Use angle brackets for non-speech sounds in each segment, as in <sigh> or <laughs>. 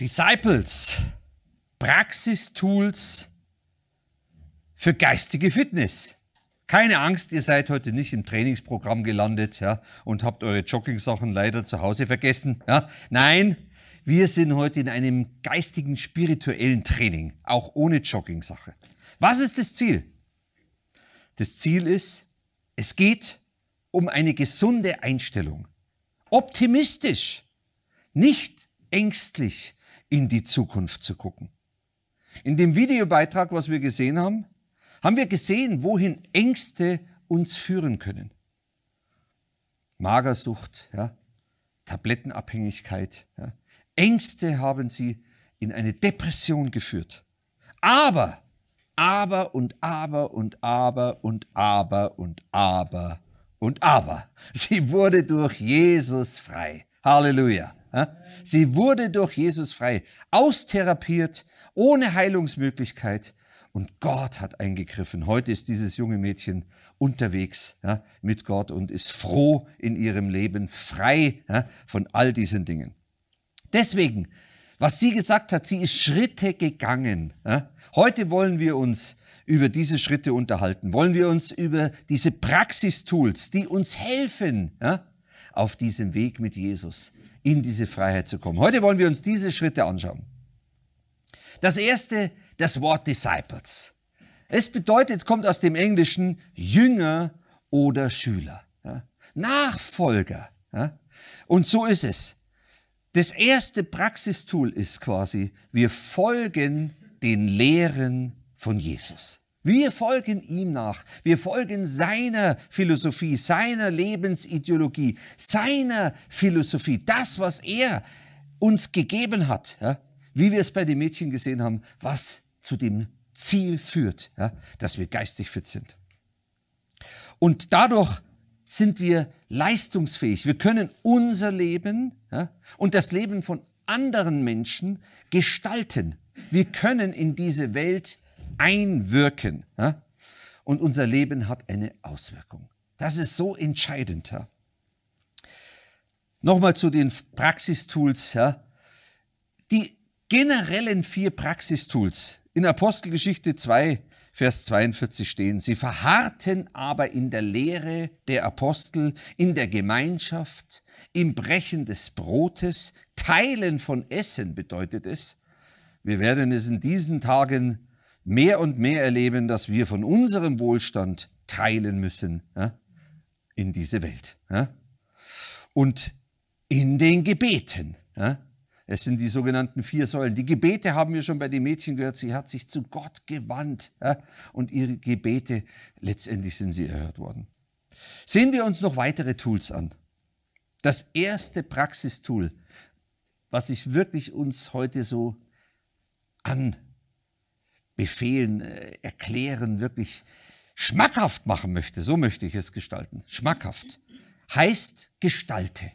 Disciples, Praxistools für geistige Fitness. Keine Angst, ihr seid heute nicht im Trainingsprogramm gelandet ja, und habt eure Jogging-Sachen leider zu Hause vergessen. Ja. Nein, wir sind heute in einem geistigen, spirituellen Training, auch ohne Jogging-Sache. Was ist das Ziel? Das Ziel ist, es geht um eine gesunde Einstellung. Optimistisch, nicht ängstlich, in die Zukunft zu gucken. In dem Videobeitrag, was wir gesehen haben, haben wir gesehen, wohin Ängste uns führen können. Magersucht, ja, Tablettenabhängigkeit, ja. Ängste haben sie in eine Depression geführt. Aber, aber und aber und aber und aber und aber und aber. Sie wurde durch Jesus frei. Halleluja. Sie wurde durch Jesus frei, austherapiert, ohne Heilungsmöglichkeit. Und Gott hat eingegriffen. Heute ist dieses junge Mädchen unterwegs ja, mit Gott und ist froh in ihrem Leben, frei ja, von all diesen Dingen. Deswegen, was sie gesagt hat, sie ist Schritte gegangen. Ja. Heute wollen wir uns über diese Schritte unterhalten, wollen wir uns über diese Praxistools, die uns helfen auf diesem Weg mit Jesus, in diese Freiheit zu kommen. Heute wollen wir uns diese Schritte anschauen. Das erste, das Wort Disciples. Es bedeutet, kommt aus dem Englischen Jünger oder Schüler. Ja? Nachfolger. Ja? Und so ist es. Das erste Praxistool ist quasi, wir folgen den Lehren von Jesus. Wir folgen ihm nach. Wir folgen seiner Philosophie, seiner Lebensideologie, seiner Philosophie. Das, was er uns gegeben hat, ja, wie wir es bei den Mädchen gesehen haben, was zu dem Ziel führt, ja, dass wir geistig fit sind. Und dadurch sind wir leistungsfähig. Wir können unser Leben ja, und das Leben von anderen Menschen gestalten. Wir können in diese Welt einwirken. Ja? Und unser Leben hat eine Auswirkung. Das ist so entscheidend. Ja? Nochmal zu den Praxistools. Ja? Die generellen vier Praxistools in Apostelgeschichte 2, Vers 42 stehen, sie verharrten aber in der Lehre der Apostel, in der Gemeinschaft, im Brechen des Brotes, Teilen von Essen bedeutet es. Wir werden es in diesen Tagen mehr und mehr erleben, dass wir von unserem Wohlstand teilen müssen ja, in diese Welt. Ja. Und in den Gebeten. Ja. Es sind die sogenannten vier Säulen. Die Gebete haben wir schon bei den Mädchen gehört. Sie hat sich zu Gott gewandt und ihre Gebete, letztendlich sind sie erhört worden. Sehen wir uns noch weitere Tools an. Das erste Praxistool, was ich wirklich uns heute so an Befehlen, äh, erklären, wirklich schmackhaft machen möchte. So möchte ich es gestalten. Schmackhaft heißt gestalte.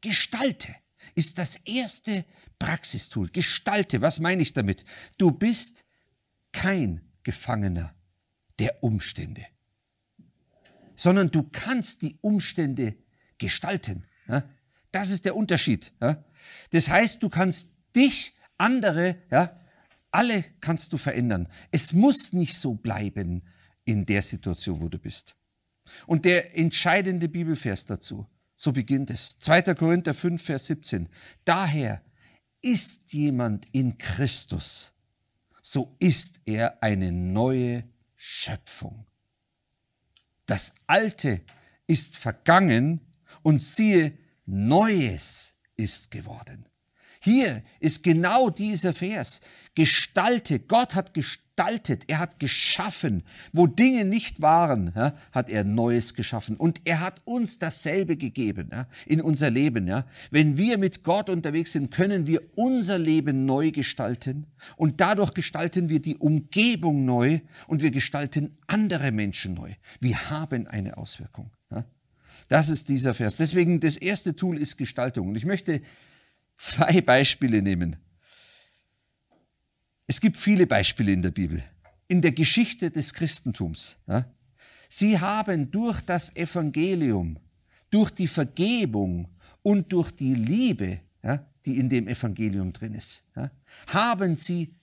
Gestalte ist das erste Praxistool. Gestalte, was meine ich damit? Du bist kein Gefangener der Umstände, sondern du kannst die Umstände gestalten. Das ist der Unterschied. Das heißt, du kannst dich, andere, ja, alle kannst du verändern. Es muss nicht so bleiben in der Situation, wo du bist. Und der entscheidende Bibelvers dazu, so beginnt es. 2. Korinther 5, Vers 17. Daher ist jemand in Christus, so ist er eine neue Schöpfung. Das Alte ist vergangen und siehe, Neues ist geworden. Hier ist genau dieser Vers. Gestaltet. Gott hat gestaltet. Er hat geschaffen. Wo Dinge nicht waren, ja, hat er Neues geschaffen. Und er hat uns dasselbe gegeben ja, in unser Leben. Ja. Wenn wir mit Gott unterwegs sind, können wir unser Leben neu gestalten. Und dadurch gestalten wir die Umgebung neu und wir gestalten andere Menschen neu. Wir haben eine Auswirkung. Das ist dieser Vers. Deswegen das erste Tool ist Gestaltung. Und ich möchte zwei Beispiele nehmen. Es gibt viele Beispiele in der Bibel, in der Geschichte des Christentums. Ja? Sie haben durch das Evangelium, durch die Vergebung und durch die Liebe, ja, die in dem Evangelium drin ist, ja, haben sie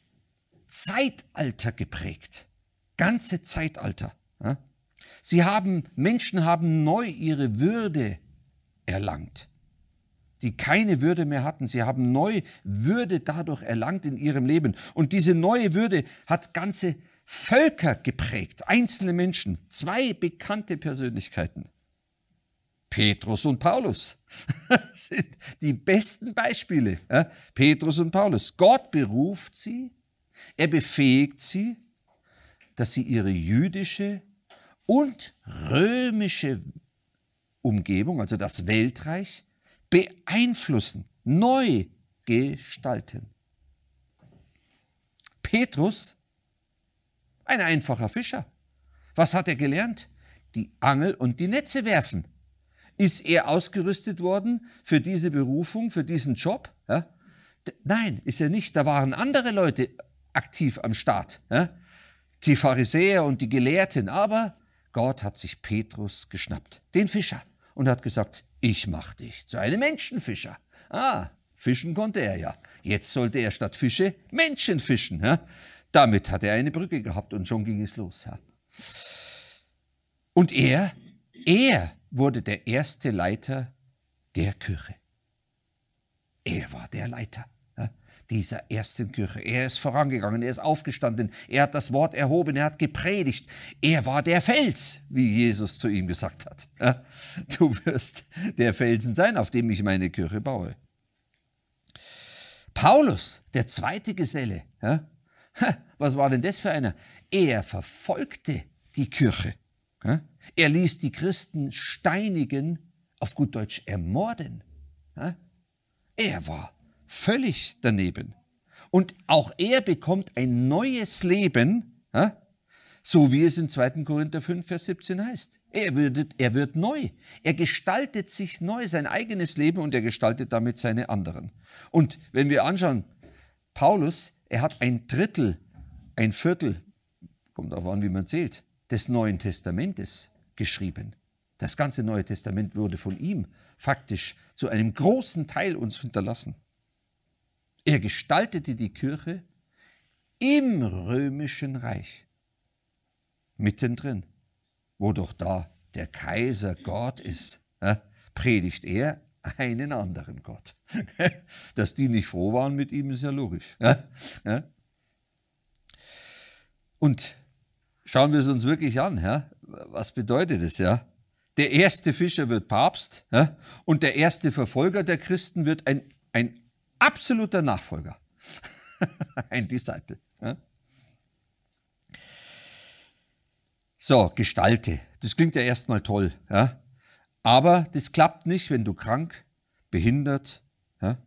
Zeitalter geprägt. Ganze Zeitalter. Sie haben, Menschen haben neu ihre Würde erlangt die keine Würde mehr hatten. Sie haben neue Würde dadurch erlangt in ihrem Leben. Und diese neue Würde hat ganze Völker geprägt, einzelne Menschen, zwei bekannte Persönlichkeiten. Petrus und Paulus <laughs> sind die besten Beispiele. Ja? Petrus und Paulus. Gott beruft sie, er befähigt sie, dass sie ihre jüdische und römische Umgebung, also das Weltreich, beeinflussen, neu gestalten. Petrus, ein einfacher Fischer. Was hat er gelernt? Die Angel und die Netze werfen. Ist er ausgerüstet worden für diese Berufung, für diesen Job? Ja? Nein, ist er nicht. Da waren andere Leute aktiv am Start. Ja? Die Pharisäer und die Gelehrten. Aber Gott hat sich Petrus geschnappt, den Fischer und hat gesagt, ich mach dich zu einem Menschenfischer. Ah, fischen konnte er ja. Jetzt sollte er statt Fische Menschen fischen. Ja? Damit hat er eine Brücke gehabt und schon ging es los. Ja? Und er, er wurde der erste Leiter der Kirche. Er war der Leiter dieser ersten Kirche. Er ist vorangegangen, er ist aufgestanden, er hat das Wort erhoben, er hat gepredigt. Er war der Fels, wie Jesus zu ihm gesagt hat. Du wirst der Felsen sein, auf dem ich meine Kirche baue. Paulus, der zweite Geselle, was war denn das für einer? Er verfolgte die Kirche. Er ließ die Christen steinigen, auf gut Deutsch ermorden. Er war völlig daneben. Und auch er bekommt ein neues Leben, so wie es in 2. Korinther 5, Vers 17 heißt. Er wird, er wird neu. Er gestaltet sich neu, sein eigenes Leben und er gestaltet damit seine anderen. Und wenn wir anschauen, Paulus, er hat ein Drittel, ein Viertel, kommt darauf an, wie man zählt, des Neuen Testamentes geschrieben. Das ganze Neue Testament wurde von ihm faktisch zu einem großen Teil uns hinterlassen. Er gestaltete die Kirche im römischen Reich, mittendrin, wo doch da der Kaiser Gott ist, predigt er einen anderen Gott. <laughs> Dass die nicht froh waren mit ihm, ist ja logisch. Und schauen wir es uns wirklich an, was bedeutet es, ja? Der erste Fischer wird Papst und der erste Verfolger der Christen wird ein, ein absoluter Nachfolger, <laughs> ein Disciple. Ja? So, gestalte. Das klingt ja erstmal toll. Ja? Aber das klappt nicht, wenn du krank, behindert, ja?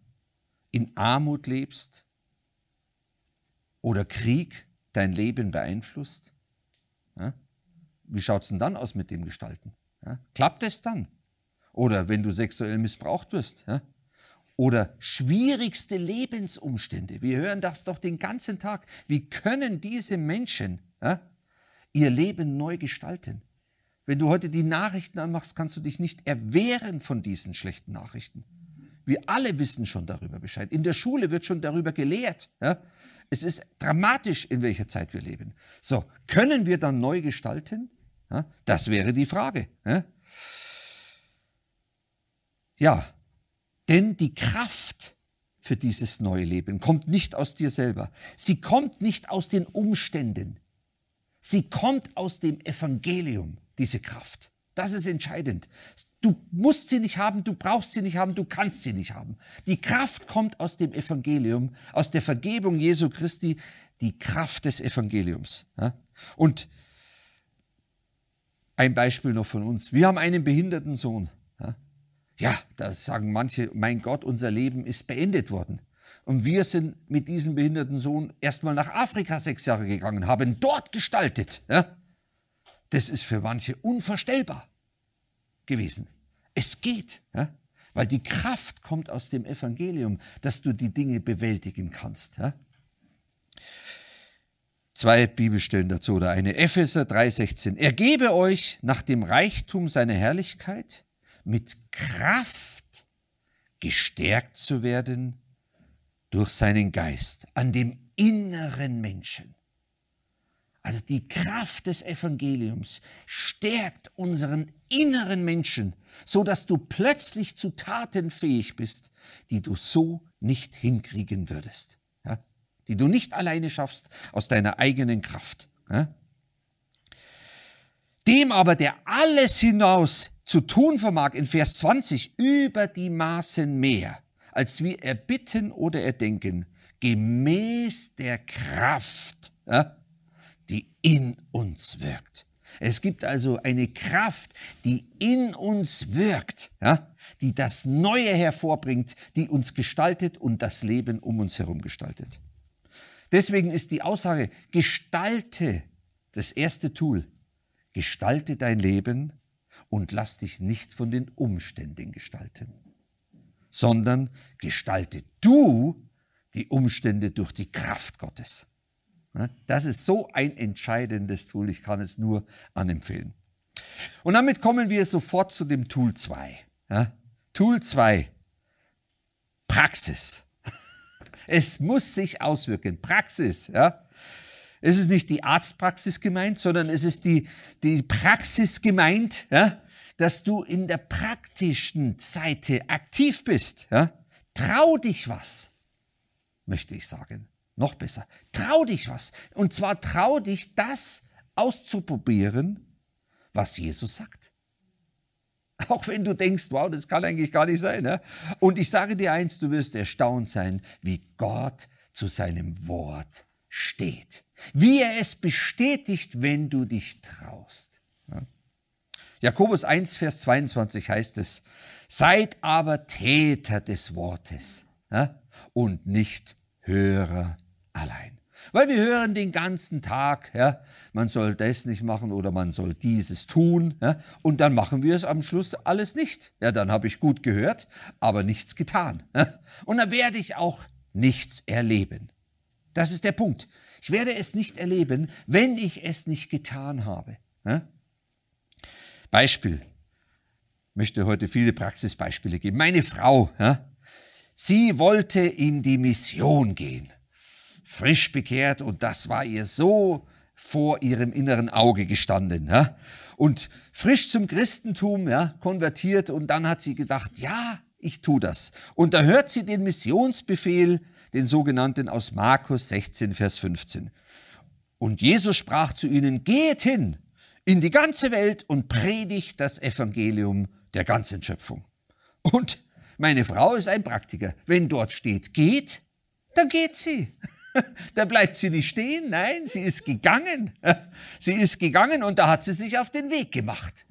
in Armut lebst oder Krieg dein Leben beeinflusst. Ja? Wie schaut es denn dann aus mit dem Gestalten? Ja? Klappt es dann? Oder wenn du sexuell missbraucht wirst? Ja? oder schwierigste Lebensumstände. Wir hören das doch den ganzen Tag. Wie können diese Menschen ja, ihr Leben neu gestalten? Wenn du heute die Nachrichten anmachst, kannst du dich nicht erwehren von diesen schlechten Nachrichten. Wir alle wissen schon darüber Bescheid. In der Schule wird schon darüber gelehrt. Ja? Es ist dramatisch, in welcher Zeit wir leben. So, können wir dann neu gestalten? Ja? Das wäre die Frage. Ja? ja, denn die Kraft für dieses neue Leben kommt nicht aus dir selber. Sie kommt nicht aus den Umständen. Sie kommt aus dem Evangelium, diese Kraft. Das ist entscheidend. Du musst sie nicht haben, du brauchst sie nicht haben, du kannst sie nicht haben. Die Kraft kommt aus dem Evangelium, aus der Vergebung Jesu Christi, die Kraft des Evangeliums. Und ein Beispiel noch von uns. Wir haben einen behinderten Sohn. Ja, da sagen manche, mein Gott, unser Leben ist beendet worden. Und wir sind mit diesem behinderten Sohn erstmal nach Afrika sechs Jahre gegangen, haben dort gestaltet. Ja? Das ist für manche unvorstellbar gewesen. Es geht, ja? weil die Kraft kommt aus dem Evangelium, dass du die Dinge bewältigen kannst. Ja? Zwei Bibelstellen dazu oder eine. Epheser 3,16. Er gebe euch nach dem Reichtum seiner Herrlichkeit mit Kraft gestärkt zu werden durch seinen Geist an dem inneren Menschen. Also die Kraft des Evangeliums stärkt unseren inneren Menschen, so dass du plötzlich zu Taten fähig bist, die du so nicht hinkriegen würdest, ja? die du nicht alleine schaffst aus deiner eigenen Kraft. Ja? Dem aber, der alles hinaus zu tun vermag in Vers 20 über die Maßen mehr, als wir erbitten oder erdenken, gemäß der Kraft, ja, die in uns wirkt. Es gibt also eine Kraft, die in uns wirkt, ja, die das Neue hervorbringt, die uns gestaltet und das Leben um uns herum gestaltet. Deswegen ist die Aussage, gestalte das erste Tool, gestalte dein Leben und lass dich nicht von den Umständen gestalten, sondern gestalte du die Umstände durch die Kraft Gottes. Das ist so ein entscheidendes Tool, ich kann es nur anempfehlen. Und damit kommen wir sofort zu dem Tool 2. Tool 2, Praxis. <laughs> Es muss sich auswirken. Praxis, ja. Es ist nicht die Arztpraxis gemeint, sondern es ist die, die Praxis gemeint, ja? dass du in der praktischen Seite aktiv bist. Ja? Trau dich was, möchte ich sagen. Noch besser. Trau dich was. Und zwar trau dich, das auszuprobieren, was Jesus sagt. <laughs> Auch wenn du denkst, wow, das kann eigentlich gar nicht sein. Ne? Und ich sage dir eins, du wirst erstaunt sein, wie Gott zu seinem Wort steht. Wie er es bestätigt, wenn du dich traust. Jakobus 1, Vers 22 heißt es, seid aber Täter des Wortes ja, und nicht Hörer allein. Weil wir hören den ganzen Tag, ja, man soll das nicht machen oder man soll dieses tun. Ja, und dann machen wir es am Schluss alles nicht. Ja, dann habe ich gut gehört, aber nichts getan. Ja, und dann werde ich auch nichts erleben. Das ist der Punkt. Ich werde es nicht erleben, wenn ich es nicht getan habe. Beispiel. Ich möchte heute viele Praxisbeispiele geben. Meine Frau, sie wollte in die Mission gehen. Frisch bekehrt und das war ihr so vor ihrem inneren Auge gestanden. Und frisch zum Christentum konvertiert und dann hat sie gedacht, ja, ich tu das. Und da hört sie den Missionsbefehl, den sogenannten aus Markus 16, Vers 15. Und Jesus sprach zu ihnen, geht hin in die ganze Welt und predigt das Evangelium der ganzen Schöpfung. Und meine Frau ist ein Praktiker. Wenn dort steht, geht, dann geht sie. <laughs> Da bleibt sie nicht stehen, nein, sie ist gegangen. <laughs> Sie ist gegangen und da hat sie sich auf den Weg gemacht.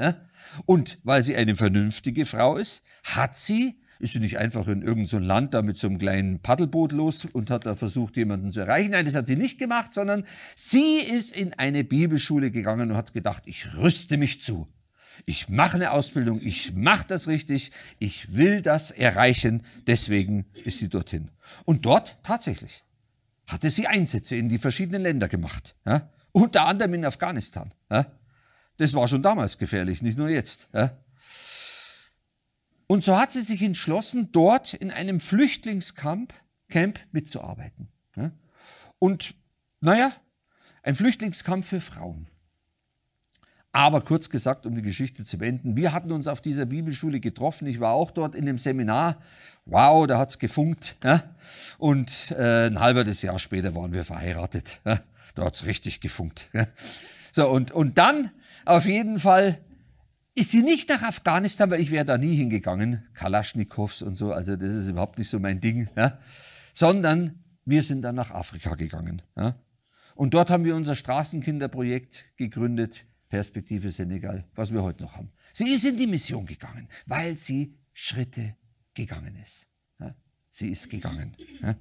Und weil sie eine vernünftige Frau ist, hat sie ist sie nicht einfach in irgendein so Land da mit so einem kleinen Paddelboot los und hat da versucht, jemanden zu erreichen? Nein, das hat sie nicht gemacht, sondern sie ist in eine Bibelschule gegangen und hat gedacht, ich rüste mich zu. Ich mache eine Ausbildung, ich mache das richtig, ich will das erreichen, deswegen ist sie dorthin. Und dort tatsächlich hatte sie Einsätze in die verschiedenen Länder gemacht, ja? unter anderem in Afghanistan. Ja? Das war schon damals gefährlich, nicht nur jetzt. Ja? Und so hat sie sich entschlossen, dort in einem Flüchtlingscamp Camp mitzuarbeiten. Und naja, ein Flüchtlingskampf für Frauen. Aber kurz gesagt, um die Geschichte zu beenden, wir hatten uns auf dieser Bibelschule getroffen. Ich war auch dort in dem Seminar. Wow, da hat es gefunkt. Ja? Und äh, ein halbes Jahr später waren wir verheiratet. Ja? Da hat es richtig gefunkt. Ja? So, und, und dann auf jeden Fall ist sie nicht nach Afghanistan, weil ich wäre da nie hingegangen, Kalaschnikows und so, also das ist überhaupt nicht so mein Ding, ja? sondern wir sind dann nach Afrika gegangen. Ja? Und dort haben wir unser Straßenkinderprojekt gegründet, Perspektive Senegal, was wir heute noch haben. Sie ist in die Mission gegangen, weil sie Schritte gegangen ist. Ja? Sie ist gegangen. Ja?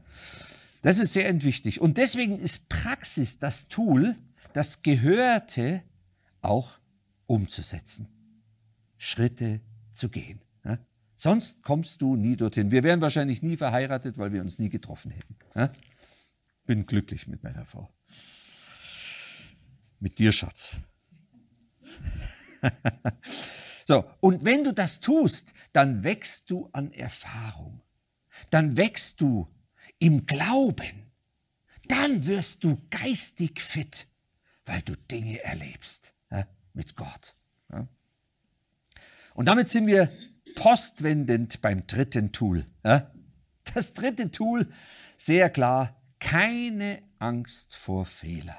Das ist sehr wichtig. Und deswegen ist Praxis das Tool, das Gehörte auch umzusetzen. Schritte zu gehen. Ja? Sonst kommst du nie dorthin. Wir wären wahrscheinlich nie verheiratet, weil wir uns nie getroffen hätten. Ja? Bin glücklich mit meiner Frau. Mit dir, Schatz. <laughs> so, und wenn du das tust, dann wächst du an Erfahrung. Dann wächst du im Glauben. Dann wirst du geistig fit, weil du Dinge erlebst ja? mit Gott. Und damit sind wir postwendend beim dritten Tool. Das dritte Tool, sehr klar, keine Angst vor Fehler.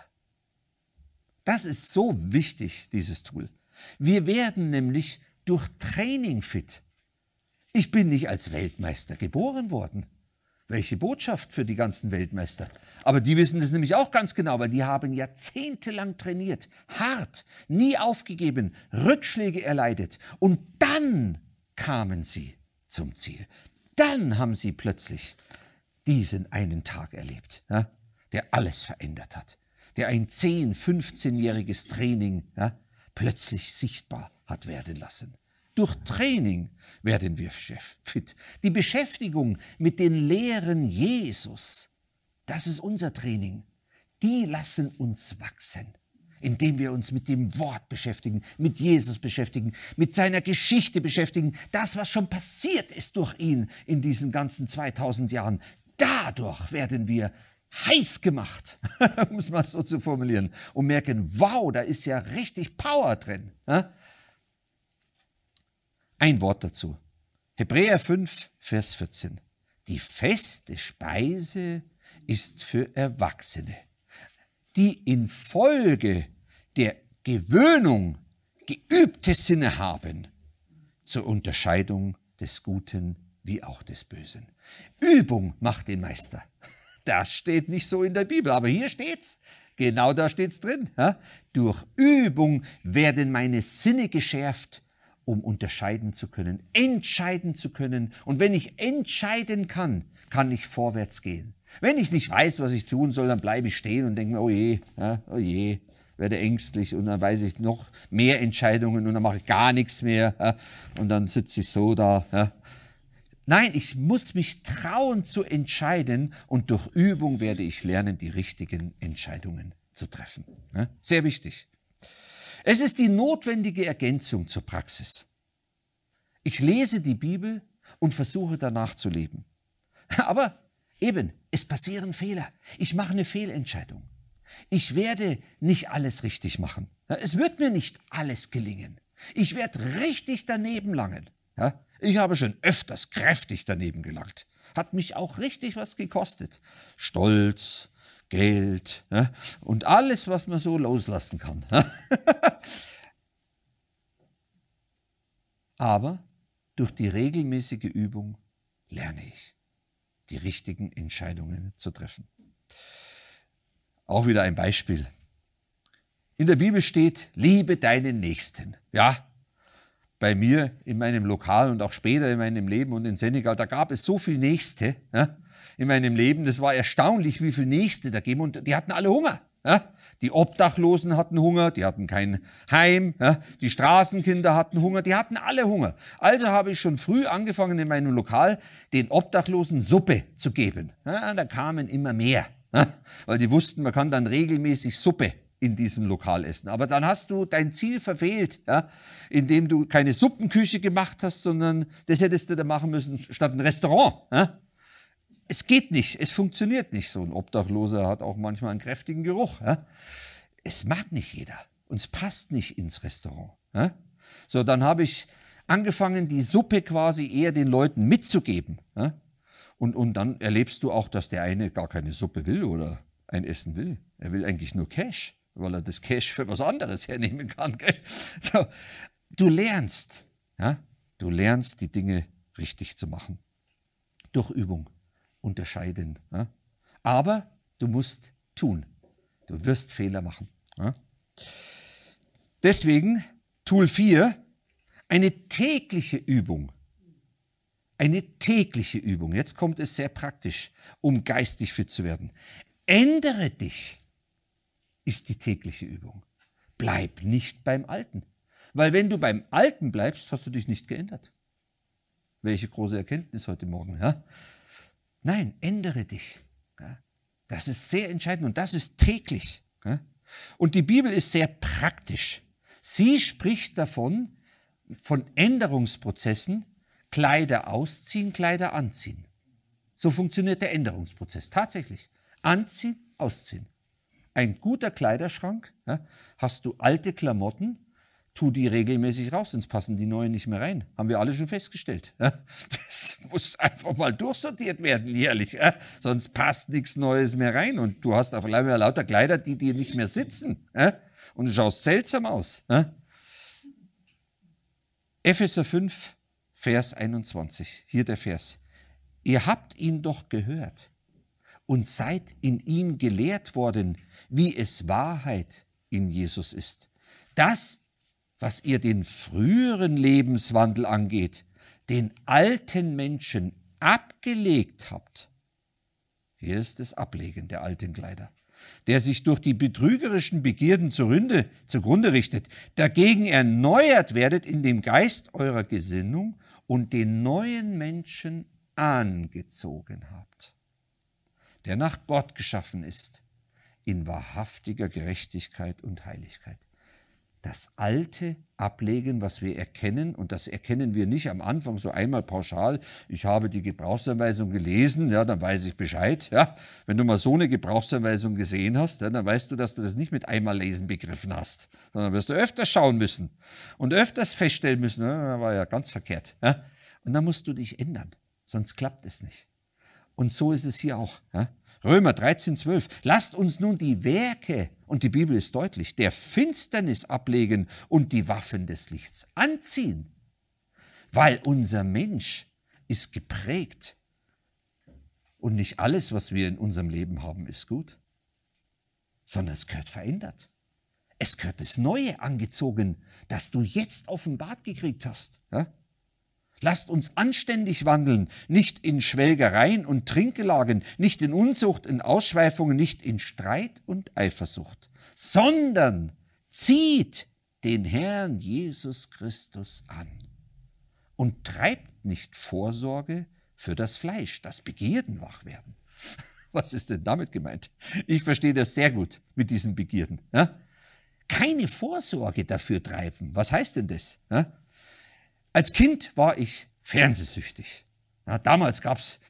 Das ist so wichtig, dieses Tool. Wir werden nämlich durch Training fit. Ich bin nicht als Weltmeister geboren worden. Welche Botschaft für die ganzen Weltmeister. Aber die wissen das nämlich auch ganz genau, weil die haben jahrzehntelang trainiert, hart, nie aufgegeben, Rückschläge erleidet. Und dann kamen sie zum Ziel. Dann haben sie plötzlich diesen einen Tag erlebt, ja, der alles verändert hat, der ein 10-, 15-jähriges Training ja, plötzlich sichtbar hat werden lassen. Durch Training werden wir fit. Die Beschäftigung mit den Lehren Jesus, das ist unser Training. Die lassen uns wachsen, indem wir uns mit dem Wort beschäftigen, mit Jesus beschäftigen, mit seiner Geschichte beschäftigen. Das, was schon passiert ist durch ihn in diesen ganzen 2000 Jahren, dadurch werden wir heiß gemacht, <laughs> um es mal so zu formulieren, und merken, wow, da ist ja richtig Power drin. Ja? Ein Wort dazu. Hebräer 5, Vers 14. Die feste Speise ist für Erwachsene, die infolge der Gewöhnung geübte Sinne haben zur Unterscheidung des Guten wie auch des Bösen. Übung macht den Meister. <laughs> Das steht nicht so in der Bibel, aber hier steht's. Genau da steht's drin. Durch Übung werden meine Sinne geschärft um unterscheiden zu können, entscheiden zu können. Und wenn ich entscheiden kann, kann ich vorwärts gehen. Wenn ich nicht weiß, was ich tun soll, dann bleibe ich stehen und denke mir, oh je, ja, oh je, werde ängstlich und dann weiß ich noch mehr Entscheidungen und dann mache ich gar nichts mehr ja, und dann sitze ich so da. Ja. Nein, ich muss mich trauen zu entscheiden und durch Übung werde ich lernen, die richtigen Entscheidungen zu treffen. Sehr wichtig. Es ist die notwendige Ergänzung zur Praxis. Ich lese die Bibel und versuche danach zu leben. <laughs> Aber eben, es passieren Fehler. Ich mache eine Fehlentscheidung. Ich werde nicht alles richtig machen. Es wird mir nicht alles gelingen. Ich werde richtig daneben langen. Ich habe schon öfters kräftig daneben gelangt. Hat mich auch richtig was gekostet. Stolz, Geld ja, und alles, was man so loslassen kann. <laughs> Aber durch die regelmäßige Übung lerne ich, die richtigen Entscheidungen zu treffen. Auch wieder ein Beispiel. In der Bibel steht, liebe deinen Nächsten. Ja, bei mir in meinem Lokal und auch später in meinem Leben und in Senegal, da gab es so viel Nächste. Ja? in meinem Leben. Das war erstaunlich, wie viele Nächste da geben und die hatten alle Hunger. Ja? Die Obdachlosen hatten Hunger, die hatten kein Heim, ja? die Straßenkinder hatten Hunger, die hatten alle Hunger. Also habe ich schon früh angefangen in meinem Lokal den Obdachlosen Suppe zu geben. Ja? Da kamen immer mehr, weil die wussten, man kann dann regelmäßig Suppe in diesem Lokal essen. Aber dann hast du dein Ziel verfehlt, ja? indem du keine Suppenküche gemacht hast, sondern das hättest du da machen müssen statt ein Restaurant. Ja? es geht nicht, es funktioniert nicht. So ein Obdachloser hat auch manchmal einen kräftigen Geruch. Ja? Es mag nicht jeder. und es passt nicht ins Restaurant. Ja? So, dann habe ich angefangen, die Suppe quasi eher den Leuten mitzugeben. Ja? Und, und dann erlebst du auch, dass der eine gar keine Suppe will oder ein Essen will. Er will eigentlich nur Cash, weil er das Cash für was anderes hernehmen kann. Gell? So, du lernst. Ja? Du lernst, die Dinge richtig zu machen. Durch Übung unterscheiden. Ja? Aber du musst tun. Du wirst Fehler machen. Ja? Deswegen Tool 4, eine tägliche Übung. Eine tägliche Übung. Jetzt kommt es sehr praktisch, um geistig fit zu werden. Ändere dich ist die tägliche Übung. Bleib nicht beim Alten. Weil wenn du beim Alten bleibst, hast du dich nicht geändert. Welche große Erkenntnis heute Morgen. Ja? Nein, ändere dich. Das ist sehr entscheidend und das ist täglich. Und die Bibel ist sehr praktisch. Sie spricht davon, von Änderungsprozessen, Kleider ausziehen, Kleider anziehen. So funktioniert der Änderungsprozess tatsächlich. Anziehen, ausziehen. Ein guter Kleiderschrank, hast du alte Klamotten, tu die regelmäßig raus, sonst passen die neuen nicht mehr rein. Haben wir alle schon festgestellt. Das muss einfach mal durchsortiert werden, jährlich. Sonst passt nichts Neues mehr rein. Und du hast auf einmal lauter Kleider, die dir nicht mehr sitzen. Und du schaust seltsam aus. Epheser 5, Vers 21. Hier der Vers. Ihr habt ihn doch gehört und seid in ihm gelehrt worden, wie es Wahrheit in Jesus ist. Das was ihr den früheren Lebenswandel angeht, den alten Menschen abgelegt habt. Hier ist das Ablegen der alten Kleider, der sich durch die betrügerischen Begierden zuründe, zugrunde richtet, dagegen erneuert werdet in dem Geist eurer Gesinnung und den neuen Menschen angezogen habt, der nach Gott geschaffen ist, in wahrhaftiger Gerechtigkeit und Heiligkeit das Alte ablegen, was wir erkennen. Und das erkennen wir nicht am Anfang so einmal pauschal. Ich habe die Gebrauchsanweisung gelesen, ja, dann weiß ich Bescheid. Ja. Wenn du mal so eine Gebrauchsanweisung gesehen hast, ja, dann weißt du, dass du das nicht mit einmal lesen begriffen hast, sondern wirst du öfters schauen müssen und öfters feststellen müssen, ja, war ja ganz verkehrt. Ja. Und dann musst du dich ändern, sonst klappt es nicht. Und so ist es hier auch. Ja. Römer 13, 12. Lasst uns nun die Werke und die Bibel ist deutlich, der Finsternis ablegen und die Waffen des Lichts anziehen. Weil unser Mensch ist geprägt. Und nicht alles, was wir in unserem Leben haben, ist gut, sondern es gehört verändert. Es gehört das Neue angezogen, das du jetzt offenbart gekriegt hast. Ja? Lasst uns anständig wandeln, nicht in Schwelgereien und Trinkgelagen, nicht in Unzucht, in Ausschweifungen, nicht in Streit und Eifersucht, sondern zieht den Herrn Jesus Christus an und treibt nicht Vorsorge für das Fleisch, das Begierden wach werden. <laughs> Was ist denn damit gemeint? Ich verstehe das sehr gut mit diesen Begierden. Ja? Keine Vorsorge dafür treiben. Was heißt denn das? Ja? Als Kind war ich fernsehsüchtig. Ja, damals gab es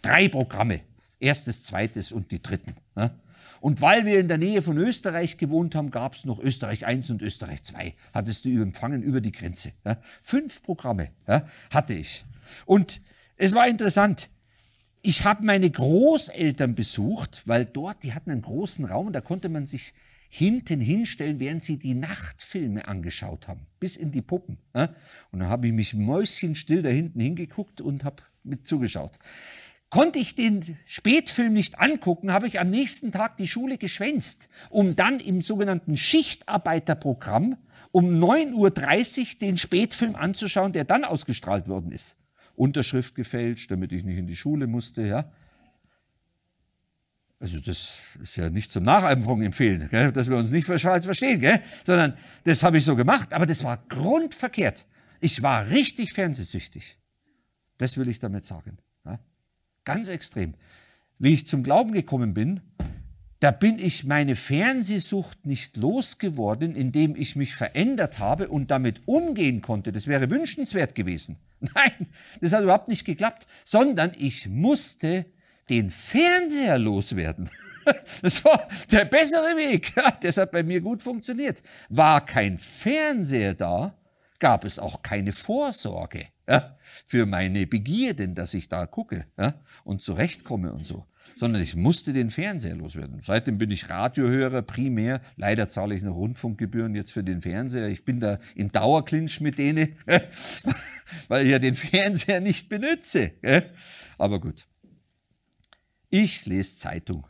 drei Programme. Erstes, zweites und die dritten. Ja. Ne? Und weil wir in der Nähe von Österreich gewohnt haben, gab es noch Österreich 1 und Österreich 2. Hattest du empfangen über die Grenze. Ja. Fünf Programme hatte ich. Und es war interessant. Ich habe meine Großeltern besucht, weil dort, die hatten einen großen Raum, da konnte man sich hinten hinstellen, während sie die Nachtfilme angeschaut haben, bis in die Puppen. Und dann habe ich mich mäuschenstill da hinten hingeguckt und habe mit zugeschaut. Konnte ich den Spätfilm nicht angucken, habe ich am nächsten Tag die Schule geschwänzt, um dann im sogenannten Schichtarbeiterprogramm um 9.30 Uhr den Spätfilm anzuschauen, der dann ausgestrahlt worden ist. Unterschrift gefälscht, damit ich nicht in die Schule musste, ja. Also das ist ja nicht zum Nachempfung empfehlen, gell? dass wir uns nicht falsch verstehen, gell? sondern das habe ich so gemacht, aber das war grundverkehrt. Ich war richtig fernsehsüchtig. Das will ich damit sagen. Ja? Ganz extrem. Wie ich zum Glauben gekommen bin, da bin ich meine Fernsehsucht nicht losgeworden, indem ich mich verändert habe und damit umgehen konnte. Das wäre wünschenswert gewesen. <laughs> Nein, das hat überhaupt nicht geklappt, sondern ich musste den Fernseher loswerden. <laughs> Das war der bessere Weg. das hat bei mir gut funktioniert. War kein Fernseher da, gab es auch keine Vorsorge ja, für meine Begierden, dass ich da gucke ja, und zurechtkomme und so. Sondern ich musste den Fernseher loswerden. Seitdem bin ich Radiohörer primär. Leider zahle ich noch Rundfunkgebühren jetzt für den Fernseher. Ich bin da in Dauerklinsch mit denen, <laughs> weil ich ja den Fernseher nicht benütze. Aber gut. Ich lese Zeitung,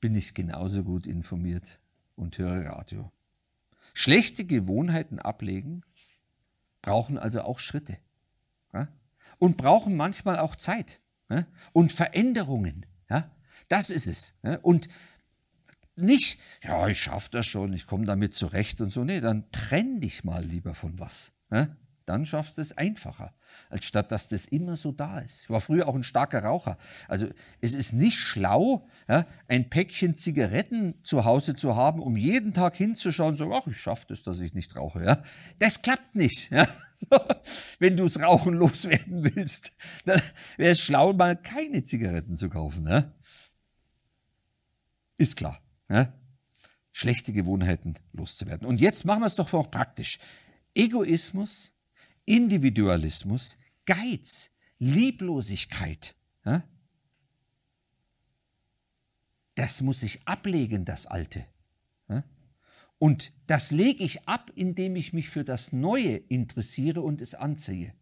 bin ich genauso gut informiert und höre Radio. Schlechte Gewohnheiten ablegen brauchen also auch Schritte ja? und brauchen manchmal auch Zeit ja? und Veränderungen. Ja? Das ist es. Und nicht, ja, ich schaffe das schon, ich komme damit zurecht und so. Nee, dann trenn dich mal lieber von was dann schaffst du es einfacher, als statt dass das immer so da ist. Ich war früher auch ein starker Raucher. Also es ist nicht schlau, ja, ein Päckchen Zigaretten zu Hause zu haben, um jeden Tag hinzuschauen und zu sagen, ach, ich schaffe das, dass ich nicht rauche. Ja. Das klappt nicht. Ja. <laughs> So, wenn du es Rauchen loswerden willst, dann wäre es schlau, mal keine Zigaretten zu kaufen. Ja. Ist klar. Ja. Schlechte Gewohnheiten loszuwerden. Und jetzt machen wir es doch auch praktisch. Egoismus Individualismus, Geiz, Lieblosigkeit. Ja? Das muss ich ablegen, das Alte. Ja? Und das lege ich ab, indem ich mich für das Neue interessiere und es anziehe.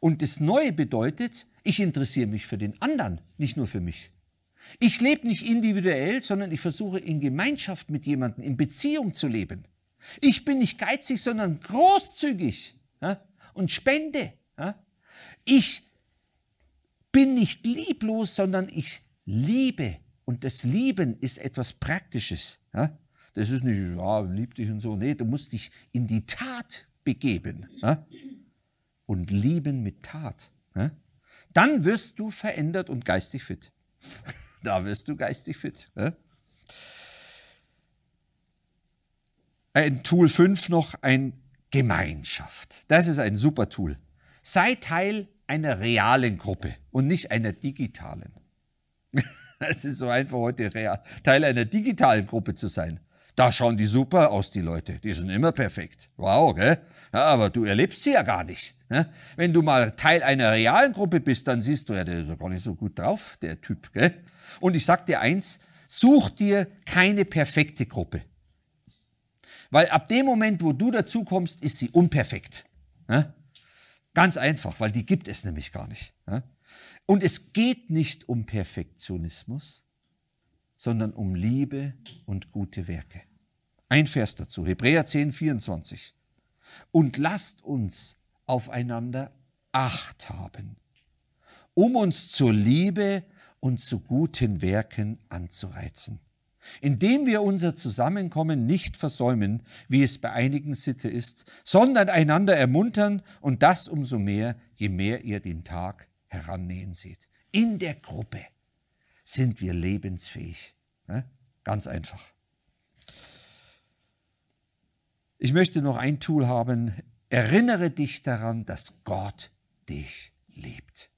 Und das Neue bedeutet, ich interessiere mich für den anderen, nicht nur für mich. Ich lebe nicht individuell, sondern ich versuche in Gemeinschaft mit jemandem, in Beziehung zu leben. Ich bin nicht geizig, sondern großzügig. Ja? und spende. Ich bin nicht lieblos, sondern ich liebe. Und das Lieben ist etwas Praktisches. Das ist nicht, ja, lieb dich und so. Nee, du musst dich in die Tat begeben. Und lieben mit Tat. Dann wirst du verändert und geistig fit. <laughs> da wirst du geistig fit. Ein Tool 5 noch, ein Gemeinschaft. Das ist ein super Tool. Sei Teil einer realen Gruppe und nicht einer digitalen. Es <laughs> ist so einfach heute real, Teil einer digitalen Gruppe zu sein. Da schauen die super aus, die Leute. Die sind immer perfekt. Wow, gell? Ja, aber du erlebst sie ja gar nicht. Ne? Wenn du mal Teil einer realen Gruppe bist, dann siehst du, ja, der ist ja gar nicht so gut drauf, der Typ. Gell? Und ich sag dir eins, such dir keine perfekte Gruppe. Weil ab dem Moment, wo du dazu kommst, ist sie unperfekt. Ne? Ganz einfach, weil die gibt es nämlich gar nicht. Ne? Und es geht nicht um Perfektionismus, sondern um Liebe und gute Werke. Ein Vers dazu, Hebräer 10, 24. Und lasst uns aufeinander Acht haben, um uns zur Liebe und zu guten Werken anzureizen indem wir unser Zusammenkommen nicht versäumen, wie es bei einigen Sitte ist, sondern einander ermuntern und das umso mehr, je mehr ihr den Tag herannähen seht. In der Gruppe sind wir lebensfähig. Ne? Ganz einfach. Ich möchte noch ein Tool haben. Erinnere dich daran, dass Gott dich liebt.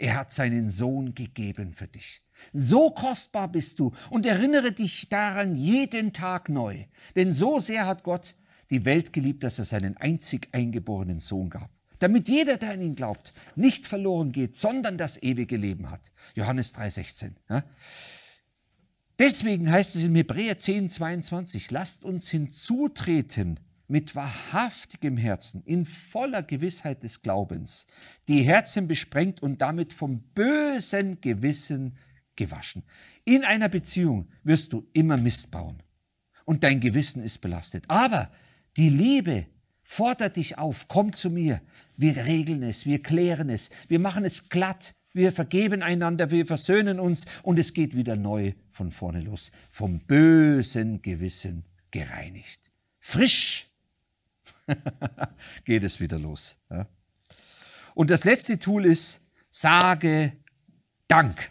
Er hat seinen Sohn gegeben für dich. So kostbar bist du und erinnere dich daran jeden Tag neu. Denn so sehr hat Gott die Welt geliebt, dass er seinen einzig eingeborenen Sohn gab. Damit jeder, der an ihn glaubt, nicht verloren geht, sondern das ewige Leben hat. Johannes 3,16. Ja? Deswegen heißt es in Hebräer 10, 22, lasst uns hinzutreten mit wahrhaftigem Herzen, in voller Gewissheit des Glaubens, die Herzen besprengt und damit vom bösen Gewissen gewaschen. In einer Beziehung wirst du immer Mist bauen und dein Gewissen ist belastet. Aber die Liebe fordert dich auf, komm zu mir, wir regeln es, wir klären es, wir machen es glatt, wir vergeben einander, wir versöhnen uns und es geht wieder neu von vorne los, vom bösen Gewissen gereinigt. Frisch <laughs> geht es wieder los. Ja. Und das letzte Tool ist, sage Dank.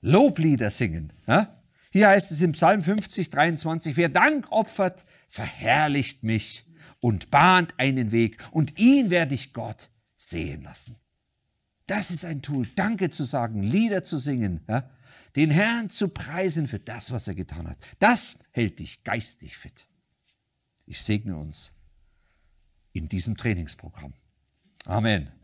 Loblieder singen. Ja. Hier heißt es im Psalm 50, 23, wer Dank opfert, verherrlicht mich und bahnt einen Weg und ihn werde ich Gott sehen lassen. Das ist ein Tool, Danke zu sagen, Lieder zu singen, ja? den Herrn zu preisen für das, was er getan hat. Das hält dich geistig fit. Ich segne uns in diesem Trainingsprogramm. Amen.